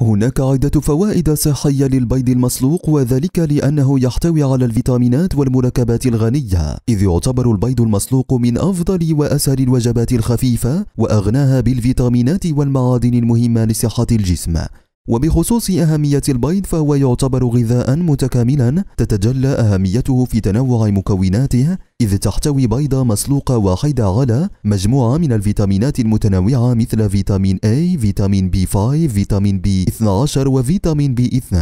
هناك عدة فوائد صحية للبيض المسلوق وذلك لأنه يحتوي على الفيتامينات والمركبات الغنية إذ يعتبر البيض المسلوق من أفضل وأسهل الوجبات الخفيفة وأغناها بالفيتامينات والمعادن المهمة لصحة الجسم وبخصوص أهمية البيض فهو يعتبر غذاء متكاملا تتجلى أهميته في تنوع مكوناته إذ تحتوي بيضة مسلوقة واحدة على مجموعة من الفيتامينات المتنوعة مثل فيتامين A، فيتامين B5، فيتامين B12 وفيتامين B2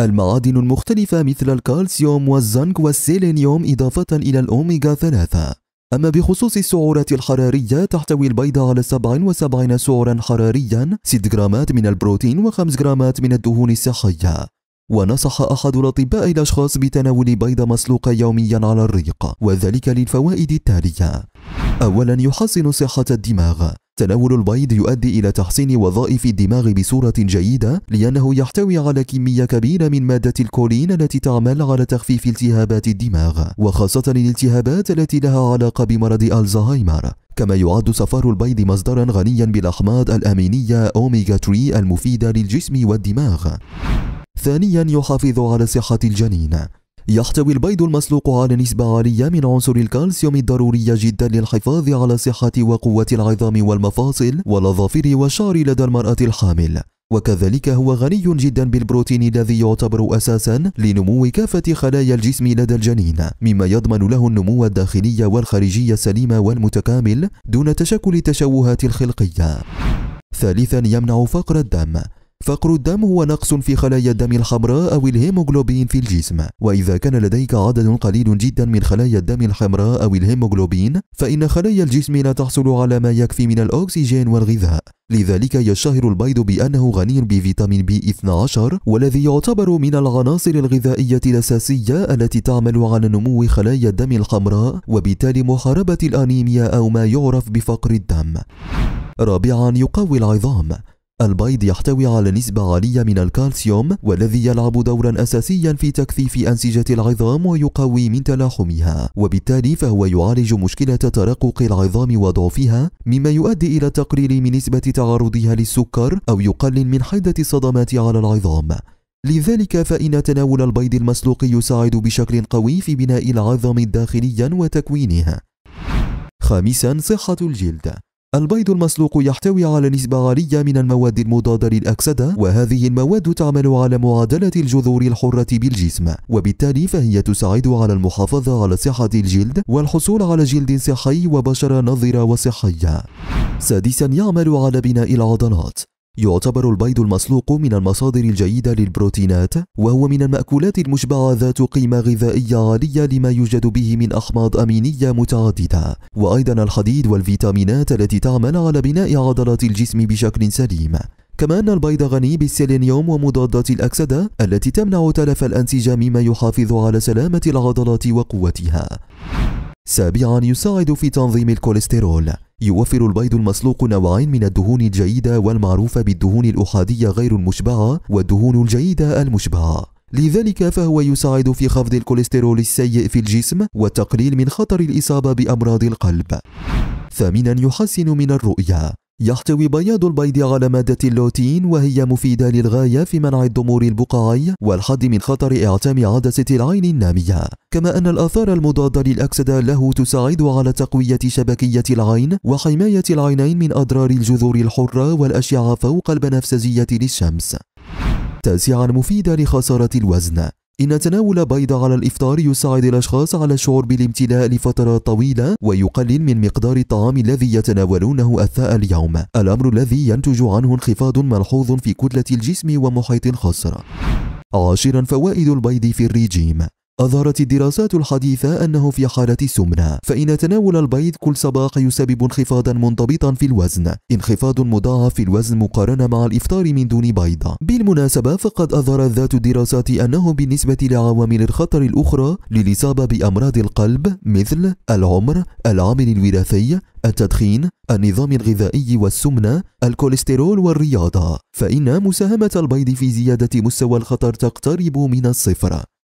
المعادن المختلفة مثل الكالسيوم والزنك والسيلينيوم إضافة إلى الأوميغا 3 أما بخصوص السعرات الحرارية تحتوي البيضة على 77 سعرا حراريا 6 جرامات من البروتين و5 جرامات من الدهون الصحية ونصح أحد الأطباء الأشخاص بتناول بيضة مسلوقة يوميا على الريق وذلك للفوائد التالية أولا يحسن صحة الدماغ تناول البيض يؤدي إلى تحسين وظائف الدماغ بصورة جيدة لأنه يحتوي على كمية كبيرة من مادة الكولين التي تعمل على تخفيف التهابات الدماغ وخاصة الالتهابات التي لها علاقة بمرض ألزهايمر كما يعد صفار البيض مصدرا غنيا بالأحماض الأمينية أوميغا 3 المفيدة للجسم والدماغ ثانيا يحافظ على صحة الجنين يحتوي البيض المسلوق على نسبة عالية من عنصر الكالسيوم الضرورية جدا للحفاظ على صحة وقوة العظام والمفاصل والأظافر والشعر لدى المرأة الحامل وكذلك هو غني جدا بالبروتين الذي يعتبر أساسا لنمو كافة خلايا الجسم لدى الجنين مما يضمن له النمو الداخلي والخارجي السليم والمتكامل دون تشكل التشوهات الخلقية ثالثا يمنع فقر الدم فقر الدم هو نقص في خلايا الدم الحمراء أو الهيموغلوبين في الجسم وإذا كان لديك عدد قليل جدا من خلايا الدم الحمراء أو الهيموغلوبين فإن خلايا الجسم لا تحصل على ما يكفي من الأكسجين والغذاء لذلك يشتهر البيض بأنه غني بفيتامين بي 12 والذي يعتبر من العناصر الغذائية الأساسية التي تعمل على نمو خلايا الدم الحمراء وبالتالي محاربة الأنيميا أو ما يعرف بفقر الدم رابعا يقوي العظام البيض يحتوي على نسبة عالية من الكالسيوم والذي يلعب دورا أساسيا في تكثيف أنسجة العظام ويقوي من تلاحمها وبالتالي فهو يعالج مشكلة ترقق العظام وضعفها مما يؤدي إلى التقليل من نسبة تعرضها للسكر أو يقلل من حدة الصدمات على العظام لذلك فإن تناول البيض المسلوق يساعد بشكل قوي في بناء العظم داخليا وتكوينها خامسا صحة الجلد البيض المسلوق يحتوي على نسبة عالية من المواد المضادة للأكسدة وهذه المواد تعمل على معادلة الجذور الحرة بالجسم وبالتالي فهي تساعد على المحافظة على صحة الجلد والحصول على جلد صحي وبشرة نظرة وصحية سادسا يعمل على بناء العضلات يعتبر البيض المسلوق من المصادر الجيدة للبروتينات وهو من المأكولات المشبعة ذات قيمة غذائية عالية لما يوجد به من أحماض أمينية متعددة وأيضا الحديد والفيتامينات التي تعمل على بناء عضلات الجسم بشكل سليم كما أن البيض غني بالسيلينيوم ومضادات الأكسدة التي تمنع تلف الأنسجة مما يحافظ على سلامة العضلات وقوتها سابعا يساعد في تنظيم الكوليسترول يوفر البيض المسلوق نوعين من الدهون الجيدة والمعروفة بالدهون الأحادية غير المشبعة والدهون الجيدة المشبعة لذلك فهو يساعد في خفض الكوليسترول السيء في الجسم والتقليل من خطر الإصابة بأمراض القلب ثامنا يحسن من الرؤية يحتوي بياض البيض على مادة اللوتين وهي مفيدة للغاية في منع الضمور البقعي والحد من خطر إعتام عدسة العين النامية كما أن الآثار المضادة للأكسدة له تساعد على تقوية شبكية العين وحماية العينين من أضرار الجذور الحرة والأشعة فوق البنفسجية للشمس تاسعا مفيدة لخسارة الوزن إن تناول بيض على الإفطار يساعد الأشخاص على الشعور بالامتلاء لفترة طويلة ويقلل من مقدار الطعام الذي يتناولونه أثناء اليوم الأمر الذي ينتج عنه انخفاض ملحوظ في كتلة الجسم ومحيط الخصر عاشرا فوائد البيض في الرجيم أظهرت الدراسات الحديثة أنه في حالة السمنة فإن تناول البيض كل صباح يسبب انخفاضا منضبطا في الوزن انخفاض مضاعف في الوزن مقارنة مع الإفطار من دون بيض بالمناسبة فقد أظهرت ذات الدراسات أنه بالنسبة لعوامل الخطر الأخرى للإصابة بأمراض القلب مثل العمر العامل الوراثي التدخين النظام الغذائي والسمنة الكوليسترول والرياضة فإن مساهمة البيض في زيادة مستوى الخطر تقترب من الصفر